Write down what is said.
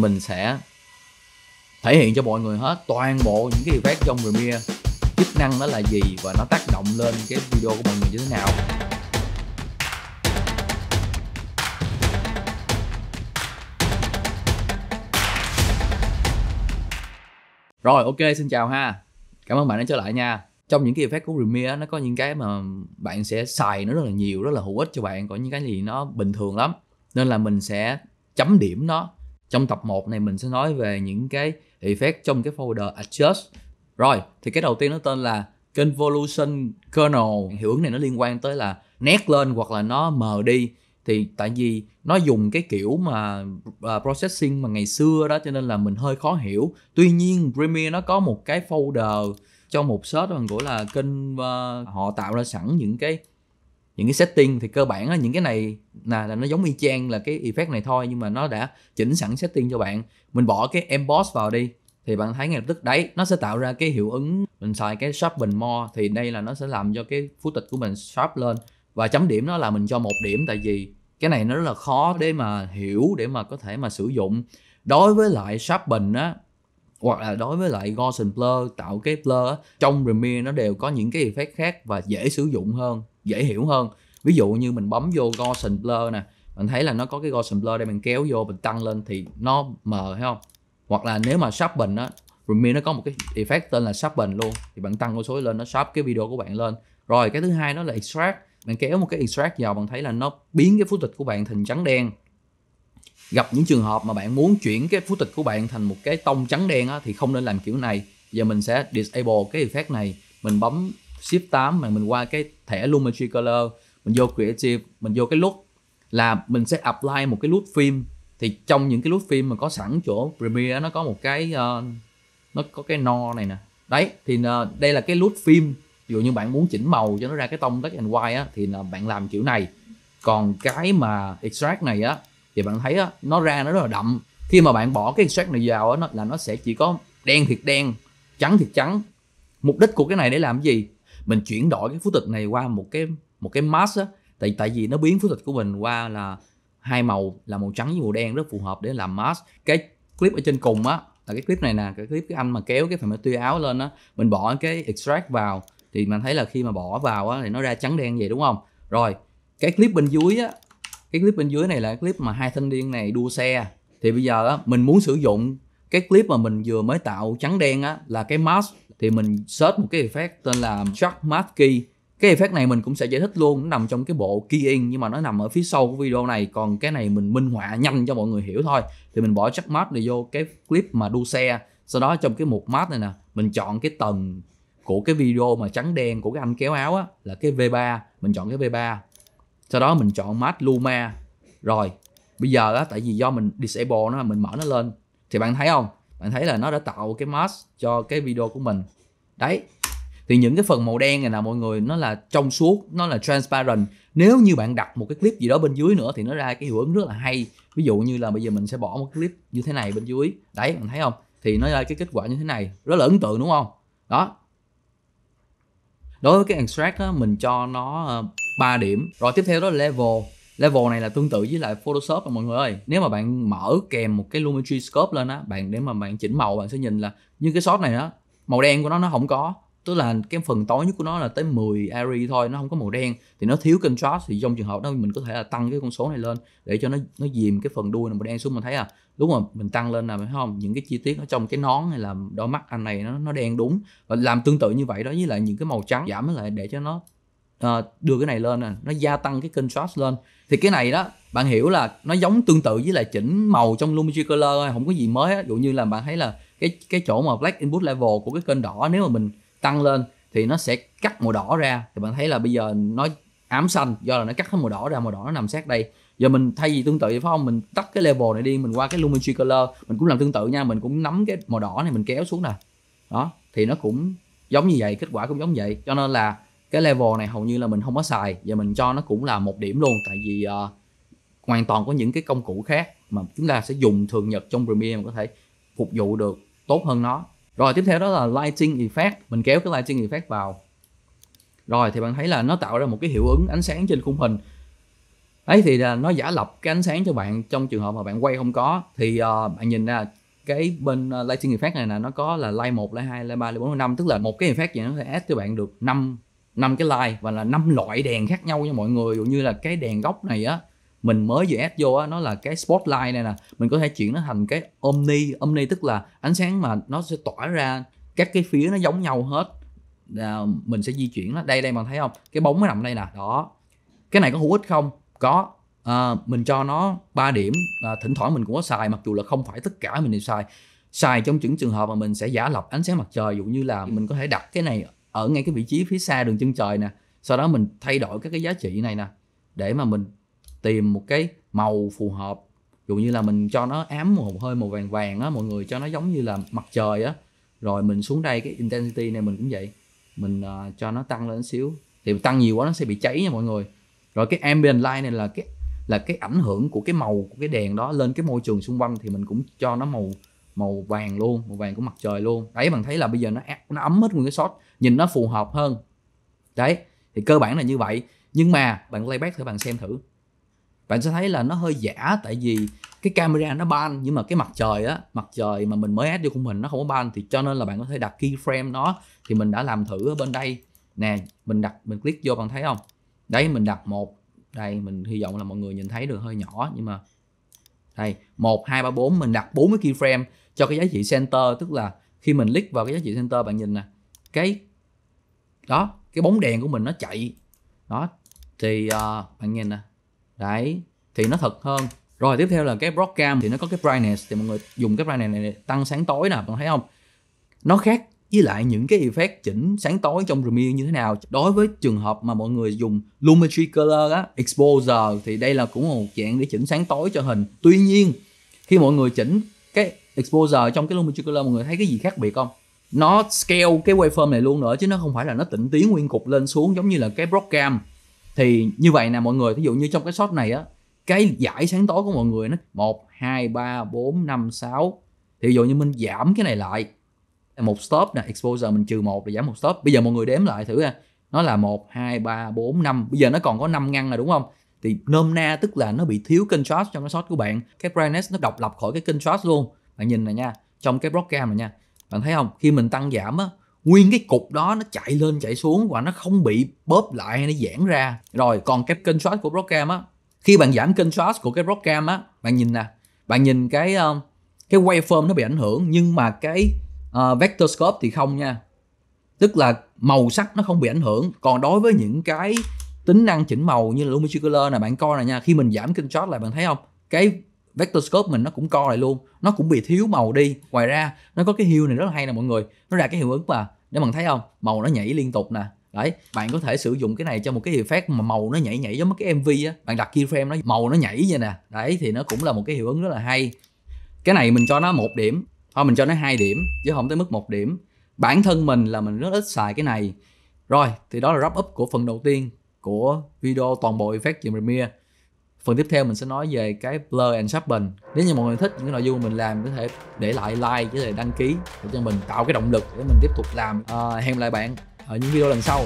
mình sẽ thể hiện cho mọi người hết toàn bộ những cái effect trong Premiere chức năng nó là gì và nó tác động lên cái video của mọi người như thế nào Rồi ok xin chào ha Cảm ơn bạn đã trở lại nha Trong những cái effect của Premiere nó có những cái mà bạn sẽ xài nó rất là nhiều Rất là hữu ích cho bạn Có những cái gì nó bình thường lắm Nên là mình sẽ chấm điểm nó trong tập 1 này mình sẽ nói về những cái effect trong cái folder adjust rồi thì cái đầu tiên nó tên là convolution kernel hiệu ứng này nó liên quan tới là nét lên hoặc là nó mờ đi thì tại vì nó dùng cái kiểu mà à, processing mà ngày xưa đó cho nên là mình hơi khó hiểu tuy nhiên Premiere nó có một cái folder cho một search bằng gọi là kênh uh, à, họ tạo ra sẵn những cái những cái setting thì cơ bản á, những cái này là, là nó giống y chang là cái effect này thôi nhưng mà nó đã chỉnh sẵn setting cho bạn mình bỏ cái emboss vào đi thì bạn thấy ngay lập tức đấy nó sẽ tạo ra cái hiệu ứng mình xài cái sharpen more thì đây là nó sẽ làm cho cái phút footage của mình sharp lên và chấm điểm nó là mình cho một điểm tại vì cái này nó rất là khó để mà hiểu để mà có thể mà sử dụng đối với lại sharpen á hoặc là đối với lại Gaussian Blur tạo cái blur á, trong Premiere nó đều có những cái effect khác và dễ sử dụng hơn dễ hiểu hơn ví dụ như mình bấm vô Gaussian blur nè mình thấy là nó có cái Gaussian blur đây mình kéo vô mình tăng lên thì nó mờ thấy không hoặc là nếu mà sharpen á Premiere nó có một cái effect tên là sharpen luôn thì bạn tăng con số lên nó sharp cái video của bạn lên rồi cái thứ hai nó là extract bạn kéo một cái extract vào bạn thấy là nó biến cái footage của bạn thành trắng đen gặp những trường hợp mà bạn muốn chuyển cái footage của bạn thành một cái tông trắng đen á, thì không nên làm kiểu này giờ mình sẽ disable cái effect này mình bấm shift 8 mà mình qua cái thẻ Lumetri Color mình vô creative mình vô cái look là mình sẽ apply một cái look phim thì trong những cái look phim mà có sẵn chỗ Premiere nó có một cái uh, nó có cái no này nè đấy thì uh, đây là cái look phim ví dụ như bạn muốn chỉnh màu cho nó ra cái tông black and white á thì là ờ, bạn làm kiểu này còn cái mà extract này á thì bạn thấy á, nó ra nó rất là đậm khi mà bạn bỏ cái extract này vào á, nó là nó sẽ chỉ có đen thiệt đen trắng thiệt trắng mục đích của cái này để làm gì mình chuyển đổi cái phú tịch này qua một cái một cái mask á tại tại vì nó biến phú tịch của mình qua là hai màu là màu trắng với màu đen rất phù hợp để làm mask cái clip ở trên cùng á là cái clip này nè cái clip cái anh mà kéo cái phần tươi áo lên á mình bỏ cái extract vào thì mình thấy là khi mà bỏ vào á thì nó ra trắng đen vậy đúng không rồi cái clip bên dưới á cái clip bên dưới này là cái clip mà hai thanh niên này đua xe thì bây giờ á mình muốn sử dụng cái clip mà mình vừa mới tạo trắng đen á là cái mask thì mình search một cái effect tên là Shark Math Key cái effect này mình cũng sẽ giải thích luôn nó nằm trong cái bộ keying nhưng mà nó nằm ở phía sau của video này còn cái này mình minh họa nhanh cho mọi người hiểu thôi thì mình bỏ Shark Math này vô cái clip mà đua xe sau đó trong cái mục math này nè mình chọn cái tầng của cái video mà trắng đen của cái anh kéo áo á là cái V3 mình chọn cái V3 sau đó mình chọn math Luma rồi bây giờ á tại vì do mình disable nó mình mở nó lên thì bạn thấy không bạn thấy là nó đã tạo cái mask cho cái video của mình đấy thì những cái phần màu đen này là mọi người nó là trong suốt nó là transparent nếu như bạn đặt một cái clip gì đó bên dưới nữa thì nó ra cái hiệu ứng rất là hay ví dụ như là bây giờ mình sẽ bỏ một clip như thế này bên dưới đấy bạn thấy không thì nó ra cái kết quả như thế này rất là ấn tượng đúng không đó đối với cái extract đó, mình cho nó 3 ờ, điểm rồi tiếp theo đó là level level này là tương tự với lại Photoshop à, mọi người ơi nếu mà bạn mở kèm một cái Lumetri Scope lên á bạn để mà bạn chỉnh màu bạn sẽ nhìn là như cái shot này á, màu đen của nó nó không có tức là cái phần tối nhất của nó là tới 10 ari thôi nó không có màu đen thì nó thiếu contrast thì trong trường hợp đó mình có thể là tăng cái con số này lên để cho nó nó dìm cái phần đuôi màu đen xuống mình thấy à lúc mà mình tăng lên là phải không những cái chi tiết ở trong cái nón hay là đôi mắt anh này nó nó đen đúng và làm tương tự như vậy đó với lại những cái màu trắng giảm lại để cho nó uh, đưa cái này lên nó gia tăng cái kênh shorts lên thì cái này đó bạn hiểu là nó giống tương tự với là chỉnh màu trong Lumigy Color thôi không có gì mới á dụ như là bạn thấy là cái cái chỗ mà black input level của cái kênh đỏ nếu mà mình tăng lên thì nó sẽ cắt màu đỏ ra thì bạn thấy là bây giờ nó ám xanh do là nó cắt hết màu đỏ ra màu đỏ nó nằm sát đây giờ mình thay vì tương tự phải không mình tắt cái level này đi mình qua cái Lumigy Color mình cũng làm tương tự nha mình cũng nắm cái màu đỏ này mình kéo xuống nè đó thì nó cũng giống như vậy kết quả cũng giống vậy cho nên là cái level này hầu như là mình không có xài và mình cho nó cũng là một điểm luôn tại vì uh, hoàn toàn có những cái công cụ khác mà chúng ta sẽ dùng thường nhật trong Premiere có thể phục vụ được tốt hơn nó rồi tiếp theo đó là lighting effect mình kéo cái lighting effect vào rồi thì bạn thấy là nó tạo ra một cái hiệu ứng ánh sáng trên khung hình ấy thì là nó giả lập cái ánh sáng cho bạn trong trường hợp mà bạn quay không có thì uh, bạn nhìn ra cái bên ờ, lighting effect này là nó có là light 1, light 2, light 3, light 4, light 5 tức là một cái effect vậy nó sẽ add cho bạn được 5 năm cái like và là năm loại đèn khác nhau nha mọi người dụ như là cái đèn góc này á mình mới vừa ép vô á nó là cái spotlight này nè mình có thể chuyển nó thành cái omni omni tức là ánh sáng mà nó sẽ tỏa ra các cái phía nó giống nhau hết à, mình sẽ di chuyển nó đây đây bạn thấy không cái bóng nó nằm đây nè đó cái này có hữu ích không có à, mình cho nó 3 điểm à, thỉnh thoảng mình cũng có xài mặc dù là không phải tất cả mình đều xài xài trong những trường hợp mà mình sẽ giả lập ánh sáng mặt trời dụ như là mình có thể đặt cái này ở ngay cái vị trí phía xa đường chân trời nè sau đó mình thay đổi các cái giá trị này nè để mà mình tìm một cái màu phù hợp dụ như là mình cho nó ám một hơi màu vàng vàng á mọi người cho nó giống như là mặt trời á rồi mình xuống đây cái intensity này mình cũng vậy mình uh, cho nó tăng lên xíu thì tăng nhiều quá nó sẽ bị cháy nha mọi người rồi cái ambient light này là cái là cái ảnh hưởng của cái màu của cái đèn đó lên cái môi trường xung quanh thì mình cũng cho nó màu màu vàng luôn màu vàng của mặt trời luôn đấy bạn thấy là bây giờ nó nó ấm hết nguyên cái shot nhìn nó phù hợp hơn đấy thì cơ bản là như vậy nhưng mà bạn playback thử bạn xem thử bạn sẽ thấy là nó hơi giả tại vì cái camera nó ban nhưng mà cái mặt trời á mặt trời mà mình mới add vô khung hình nó không có ban thì cho nên là bạn có thể đặt keyframe nó thì mình đã làm thử ở bên đây nè mình đặt mình click vô bạn thấy không đấy mình đặt một đây mình hy vọng là mọi người nhìn thấy được hơi nhỏ nhưng mà đây một hai ba bốn mình đặt bốn cái keyframe cho cái giá trị center tức là khi mình click vào cái giá trị center bạn nhìn nè cái đó cái bóng đèn của mình nó chạy đó thì uh, bạn nhìn nè đấy thì nó thật hơn rồi tiếp theo là cái broadcam thì nó có cái brightness thì mọi người dùng cái brightness này, này tăng sáng tối nè bạn thấy không nó khác với lại những cái effect chỉnh sáng tối trong Premiere như thế nào đối với trường hợp mà mọi người dùng Lumetri Color á, Exposure thì đây là cũng một dạng để chỉnh sáng tối cho hình tuy nhiên khi mọi người chỉnh cái exposure trong cái lenticular mọi người thấy cái gì khác biệt không nó scale cái waveform này luôn nữa chứ nó không phải là nó tỉnh tiến nguyên cục lên xuống giống như là cái broadcam thì như vậy nè mọi người ví dụ như trong cái shot này á cái giải sáng tối của mọi người nó một hai ba bốn năm sáu thì dụ như mình giảm cái này lại một stop nè exposure mình trừ một rồi giảm một stop bây giờ mọi người đếm lại thử ha nó là một hai ba bốn năm bây giờ nó còn có 5 ngăn rồi đúng không thì nôm na tức là nó bị thiếu kênh short trong cái short của bạn cái brightness nó độc lập khỏi cái kênh short luôn bạn nhìn này nha trong cái broadcam này nha bạn thấy không khi mình tăng giảm á nguyên cái cục đó nó chạy lên chạy xuống và nó không bị bóp lại hay nó giãn ra rồi còn cái kênh short của broadcam á khi bạn giảm kênh short của cái broadcam á bạn nhìn nè bạn nhìn cái ờ, cái waveform nó bị ảnh hưởng nhưng mà cái uh, vector scope thì không nha tức là màu sắc nó không bị ảnh hưởng còn đối với những cái tính năng chỉnh màu như là Luminosity Color bạn coi này nha khi mình giảm kinh shot lại bạn thấy không cái vector scope mình nó cũng co lại luôn nó cũng bị thiếu màu đi ngoài ra nó có cái hue này rất là hay nè mọi người nó ra cái hiệu ứng mà để bạn thấy không màu nó nhảy liên tục nè đấy bạn có thể sử dụng cái này cho một cái effect mà màu nó nhảy nhảy giống cái mv á bạn đặt keyframe nó màu nó nhảy vậy nè đấy thì nó cũng là một cái hiệu ứng rất là hay cái này mình cho nó một điểm thôi mình cho nó hai điểm chứ không tới mức một điểm bản thân mình là mình rất ít xài cái này rồi thì đó là wrap up của phần đầu tiên của video toàn bộ effect trên Premiere phần tiếp theo mình sẽ nói về cái blur and sharpen nếu như mọi người thích những cái nội dung mình làm có thể để lại like có thể đăng ký để cho mình tạo cái động lực để mình tiếp tục làm à, hẹn gặp lại bạn ở những video lần sau